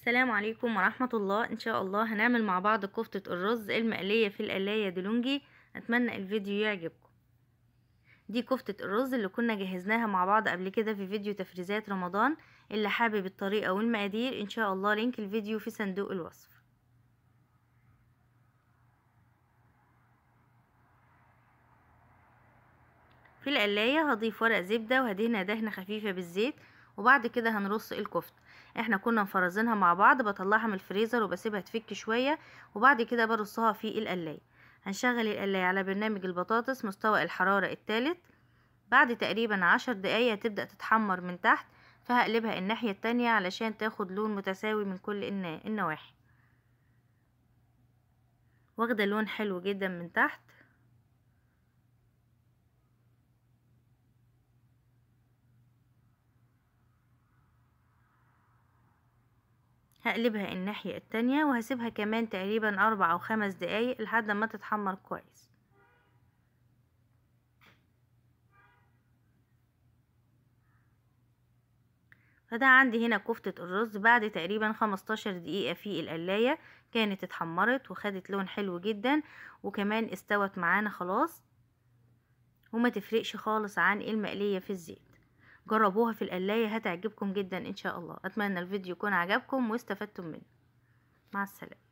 السلام عليكم ورحمة الله ان شاء الله هنعمل مع بعض كفتة الرز المقلية في القلاية دلونجي اتمنى الفيديو يعجبكم دي كفتة الرز اللي كنا جهزناها مع بعض قبل كده في فيديو تفريزات رمضان اللي حابب الطريقة والمقادير ان شاء الله لينك الفيديو في صندوق الوصف في القلاية هضيف ورق زبدة وهدهنها دهنة خفيفة بالزيت وبعد كده هنرص الكفت احنا كنا مفرزينها مع بعض بطلعها من الفريزر وبسيبها تفك شويه وبعد كده برصها في القلايه هنشغل القلايه على برنامج البطاطس مستوى الحراره الثالث بعد تقريبا عشر دقايق تبدأ تتحمر من تحت فهقلبها الناحيه التانية علشان تاخد لون متساوي من كل النواحي واخده لون حلو جدا من تحت هقلبها الناحية التانية وهسيبها كمان تقريبا اربع او خمس دقايق لحد ما تتحمر كويس فده عندي هنا كفتة الرز بعد تقريبا خمستاشر دقيقة في القلاية كانت اتحمرت وخدت لون حلو جدا وكمان استوت معانا خلاص وما تفرقش خالص عن المقلية في الزيت جربوها في القلاية هتعجبكم جدا ان شاء الله اتمنى الفيديو يكون عجبكم واستفدتم منه مع السلامة